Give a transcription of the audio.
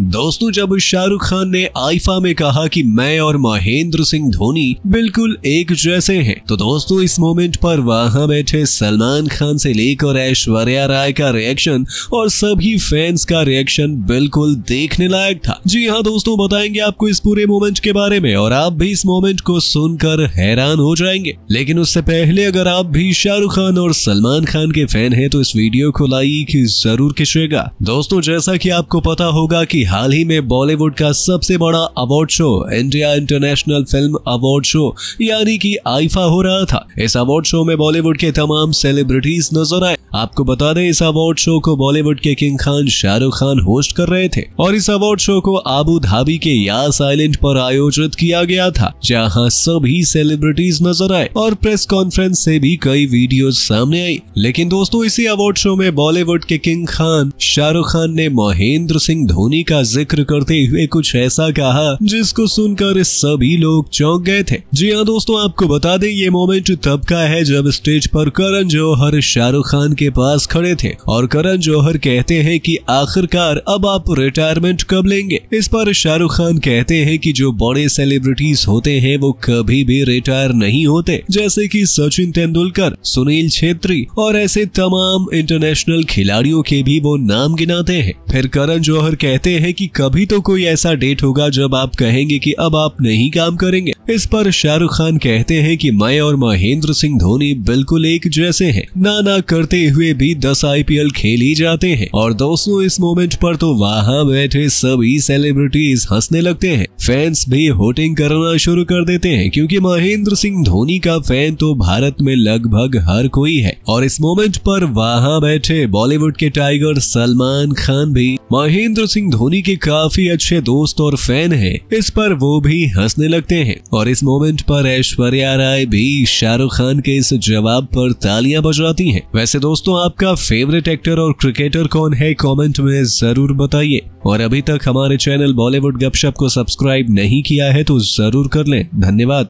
दोस्तों जब शाहरुख खान ने आईफा में कहा कि मैं और महेंद्र सिंह धोनी बिल्कुल एक जैसे हैं, तो दोस्तों इस मोमेंट पर वहां बैठे सलमान खान से लेकर ऐश्वर्या राय का रिएक्शन और सभी फैंस का रिएक्शन बिल्कुल देखने लायक था जी हाँ दोस्तों बताएंगे आपको इस पूरे मोमेंट के बारे में और आप भी इस मोमेंट को सुनकर हैरान हो जाएंगे लेकिन उससे पहले अगर आप भी शाहरुख खान और सलमान खान के फैन है तो इस वीडियो को लाइक जरूर खींचेगा दोस्तों जैसा की आपको पता होगा की हाल ही में बॉलीवुड का सबसे बड़ा award show India international film award show यानी कि आईफा हो रहा था इस अवार्ड शो में बॉलीवुड के तमाम सेलिब्रिटीज नजर आए आपको बता दें इस अवार्ड शो को बॉलीवुड के किंग खान शाहरुख खान होस्ट कर रहे थे और इस अवार्ड शो को आबू धाबी के यास आइलैंड पर आयोजित किया गया था जहां सभी सेलिब्रिटीज नजर आए और प्रेस कॉन्फ्रेंस से भी कई वीडियो सामने आई लेकिन दोस्तों इसी अवार्ड शो में बॉलीवुड के किंग खान शाहरुख खान ने महेंद्र सिंह धोनी का जिक्र करते हुए कुछ ऐसा कहा जिसको सुनकर सभी लोग चौंक गए थे जी हाँ दोस्तों आपको बता दें ये मोमेंट तब का है जब स्टेज पर करण जौहर शाहरुख खान के पास खड़े थे और करण जौहर कहते हैं कि आखिरकार अब आप रिटायरमेंट कब लेंगे इस पर शाहरुख खान कहते हैं कि जो बड़े सेलिब्रिटीज होते हैं वो कभी भी रिटायर नहीं होते जैसे कि सचिन तेंदुलकर सुनील छेत्री और ऐसे तमाम इंटरनेशनल खिलाड़ियों के भी वो नाम गिनाते हैं फिर करण जौहर कहते हैं हैं कि कभी तो कोई ऐसा डेट होगा जब आप कहेंगे कि अब आप नहीं काम करेंगे इस पर शाहरुख खान कहते हैं कि मैं और महेंद्र सिंह धोनी बिल्कुल एक जैसे हैं ना ना करते हुए भी 10 आईपीएल खेली जाते हैं और दोस्तों इस मोमेंट पर तो वहाँ बैठे सभी सेलिब्रिटीज हंसने लगते हैं फैंस भी होटिंग करना शुरू कर देते हैं क्योंकि महेंद्र सिंह धोनी का फैन तो भारत में लगभग हर कोई है और इस मोमेंट पर वहाँ बैठे बॉलीवुड के टाइगर सलमान खान भी महेंद्र सिंह धोनी के काफी अच्छे दोस्त और फैन हैं इस पर वो भी हंसने लगते हैं और इस मोमेंट पर ऐश्वर्या राय भी शाहरुख खान के इस जवाब पर तालियां बजाती हैं। वैसे दोस्तों आपका फेवरेट एक्टर और क्रिकेटर कौन है कमेंट में जरूर बताइए और अभी तक हमारे चैनल बॉलीवुड गपशप को सब्सक्राइब नहीं किया है तो जरूर कर लें धन्यवाद